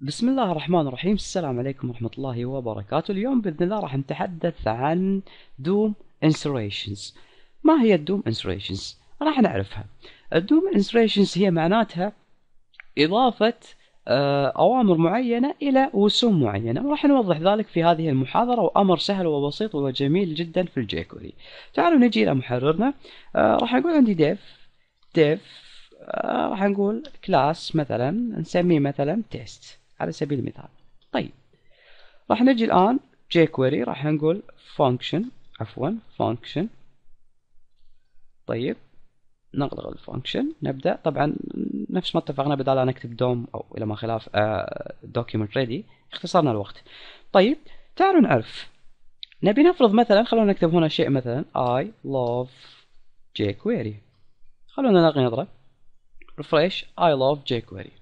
بسم الله الرحمن الرحيم السلام عليكم ورحمة الله وبركاته اليوم بإذن الله راح نتحدث عن دوم انسريشنز ما هي الدوم انسريشنز؟ راح نعرفها الدوم انسريشنز هي معناتها إضافة آه، أوامر معينة إلى وسوم معينة وراح نوضح ذلك في هذه المحاضرة وأمر سهل وبسيط وجميل جدا في الجيكوري تعالوا نجي إلى محررنا آه، راح أقول عندي ديف ديف آه، راح نقول كلاس مثلا نسميه مثلا تيست على سبيل المثال طيب راح نجي الآن jQuery راح نقول function عفوا function طيب نغلق الفانكشن نبدا طبعا نفس ما اتفقنا بدال انا اكتب دوم او الى ما خلاف دوكيومنت ريدي اختصرنا الوقت طيب تعالوا نعرف نبي نفرض مثلا خلونا نكتب هنا شيء مثلا I love jQuery خلونا نلغي نظرة ريفريش I love jQuery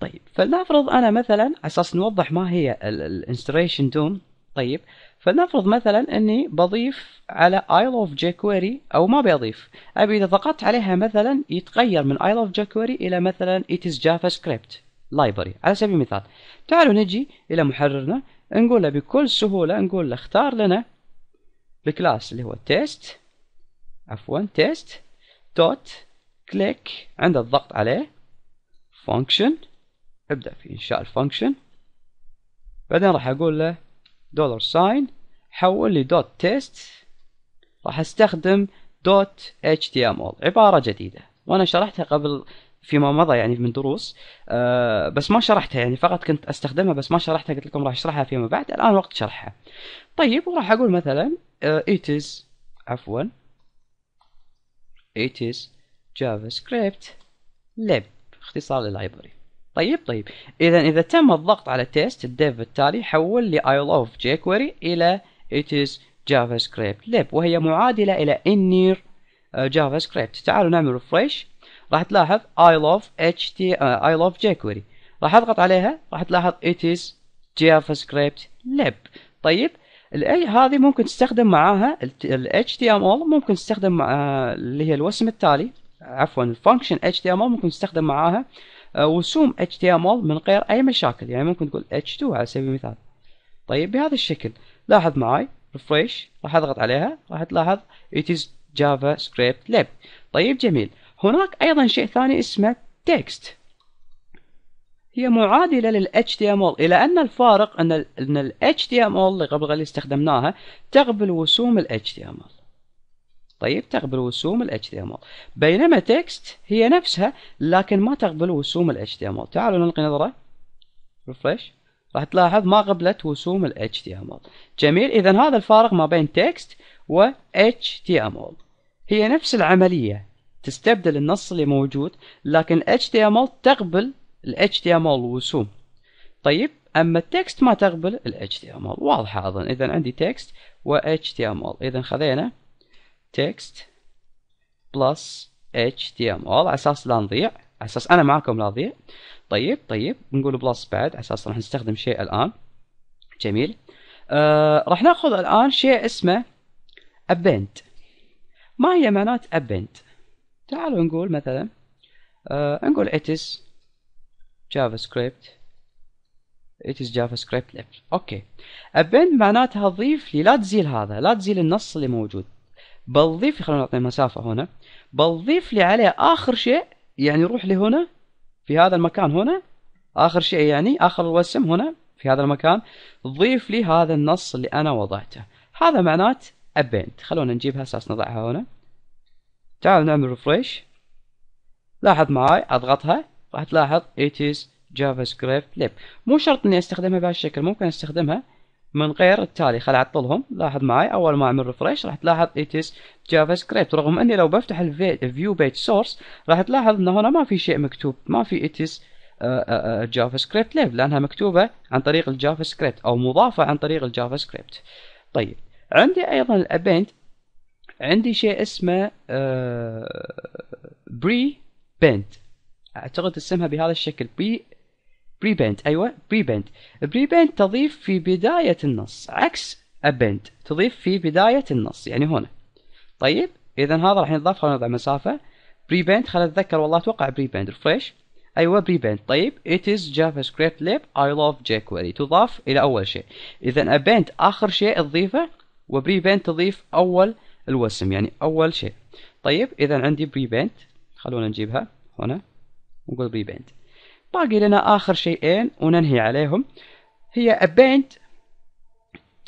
طيب فلنفرض انا مثلا على اساس نوضح ما هي الانستريشن دوم طيب فلنفرض مثلا اني بضيف على ايل اوف جيكويري او ما بضيف ابي اذا ضغطت عليها مثلا يتغير من ايل اوف جيكويري الى مثلا اتس جافا سكريبت لايبرري على سبيل المثال تعالوا نجي الى محررنا نقول له بكل سهوله نقول له اختار لنا الكلاس اللي هو تيست عفوا تيست دوت كليك عند الضغط عليه فانكشن ابدأ في إنشاء الفانكشن بعدين راح أقول له دولار ساين حول لي دوت تيست راح أستخدم دوت اتش تي ام ال عبارة جديدة وأنا شرحتها قبل فيما مضى يعني من دروس أه بس ما شرحتها يعني فقط كنت استخدمها بس ما شرحتها قلت لكم راح اشرحها فيما بعد الان وقت شرحها طيب وراح اقول مثلا uh, it is عفوا it is javascript lib اختصار للايبرري طيب طيب اذا اذا تم الضغط على تيست الديف التالي حول لي اي لوف جيكوري الى از جافا سكريبت ليب وهي معادله الى انير جافا سكريبت تعالوا نعمل ريفريش راح تلاحظ اي لوف اتش تي اي لوف جيكوري راح اضغط عليها راح تلاحظ از جافا سكريبت ليب طيب الاي هذه ممكن تستخدم معاها ال HTML ممكن تستخدم آه، اللي هي الوسم التالي عفوا الفانكشن تي ام ال ممكن تستخدم معاها آه، وسوم HTML من غير أي مشاكل يعني ممكن تقول H2 على سبيل المثال طيب بهذا الشكل لاحظ معي ريفريش راح أضغط عليها راح تلاحظ It is JavaScript Lab طيب جميل هناك أيضا شيء ثاني اسمه Text هي معادلة لل HTML إلى أن الفارق أن ال HTML اللي قبل قليل استخدمناها تقبل وسوم ال HTML طيب تقبل وسوم ال HTML بينما تكست هي نفسها لكن ما تقبل وسوم ال HTML تعالوا نلقي نظرة ريفرش راح تلاحظ ما قبلت وسوم ال HTML جميل إذا هذا الفارق ما بين تكست و HTML هي نفس العملية تستبدل النص اللي موجود لكن HTML تقبل ال HTML وسوم طيب أما التكست ما تقبل ال HTML واضحة أظن إذا عندي تكست و HTML إذا خذينا text plus html على اساس لا نضيع على اساس انا معاكم لا اضيع طيب طيب نقول بلس بعد على اساس راح نستخدم شيء الان جميل آه راح ناخذ الان شيء اسمه append ما هي معنات append تعالوا نقول مثلا آه نقول it is javascript it is javascript left اوكي append معناتها ضيف لي لا تزيل هذا لا تزيل النص اللي موجود بضيف خلونا نعطي مسافة هنا بضيف لي عليه آخر شيء يعني روح لي هنا في هذا المكان هنا آخر شيء يعني آخر الوسم هنا في هذا المكان ضيف لي هذا النص اللي أنا وضعته هذا معنات أبنت خلونا نجيبها أساس نضعها هنا تعال نعمل ريفريش لاحظ معاي أضغطها راح تلاحظ it is JavaScript lib مو شرط إني أستخدمها بهالشكل ممكن أستخدمها من غير التالي خل اعطلهم لاحظ معي اول ما اعمل ريفرش راح تلاحظ اتس جافا سكريبت رغم اني لو بفتح الفيو بيج سورس راح تلاحظ ان هنا ما في شيء مكتوب ما في اتس جافا سكريبت ليف لانها مكتوبه عن طريق الجافا سكريبت او مضافه عن طريق الجافا سكريبت طيب عندي ايضا الابنت عندي شيء اسمه بري آه، بنت اعتقد اسمها بهذا الشكل بري بريبنت أيوة بريبنت بريبنت تضيف في بداية النص عكس أبنت تضيف في بداية النص يعني هنا طيب إذا هذا راح ينضاف خلينا نضع مسافة بريبنت خلينا نتذكر والله أتوقع بريبنت ريفريش أيوة بريبنت طيب it is JavaScript lib I love jQuery تضاف إلى أول شيء إذا أبنت آخر شيء تضيفه وبريبنت تضيف أول الوسم يعني أول شيء طيب إذا عندي بريبنت خلونا نجيبها هنا ونقول بريبنت باقي لنا آخر شيئين وننهي عليهم هي append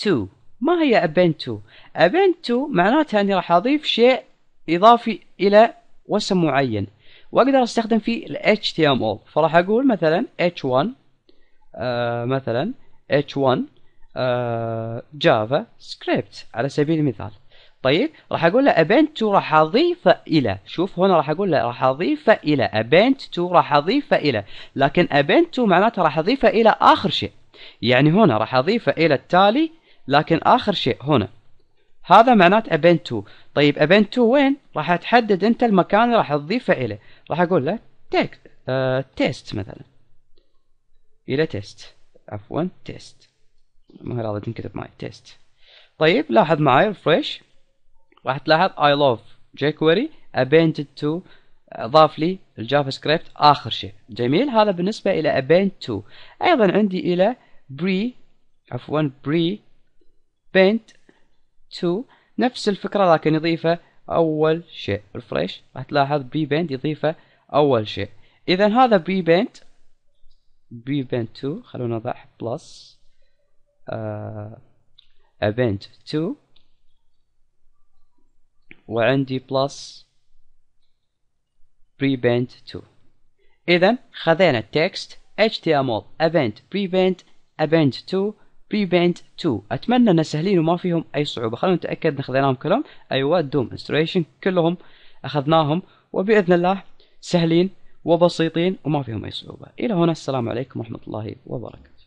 to ما هي append to append to معناتها أني راح أضيف شيء إضافي إلى وسم معين وأقدر أستخدم فيه ال HTML فراح أقول مثلا H1 آه مثلا H1 آه جافا سكريبت على سبيل المثال طيب راح اقول له ابنت تو راح اضيفه الى شوف هنا راح اقول له راح اضيفه الى ابنت تو راح اضيفه الى لكن ابنت تو معناته راح اضيفه الى اخر شيء يعني هنا راح اضيفه الى التالي لكن اخر شيء هنا هذا معناته ابنت تو طيب ابنت تو وين راح تحدد انت المكان اللي راح تضيفه اليه راح اقول له تك آه، تيست مثلا الى تيست عفوا تيست ما هذا تنكتب معي تيست طيب لاحظ معي ريفريش راح تلاحظ I love jQuery appended to اضاف آه، لي الجافا سكريبت اخر شيء جميل هذا بالنسبه الى append to ايضا عندي الى بري عفوا بري بنت تو نفس الفكره لكن يضيفه اول شيء الفريش راح تلاحظ بري بنت يضيفه اول شيء اذا هذا بري بنت بري بنت 2 خلونا نضع بلس ابنت uh, 2 وعندي بلس prevent to إذا خذينا التكست html event prevent event to prevent to أتمنى أن سهلين وما فيهم أي صعوبة خلونا نتأكد أن خذيناهم كلهم أيوة دوم installation كلهم أخذناهم وبإذن الله سهلين وبسيطين وما فيهم أي صعوبة إلى هنا السلام عليكم ورحمة الله وبركاته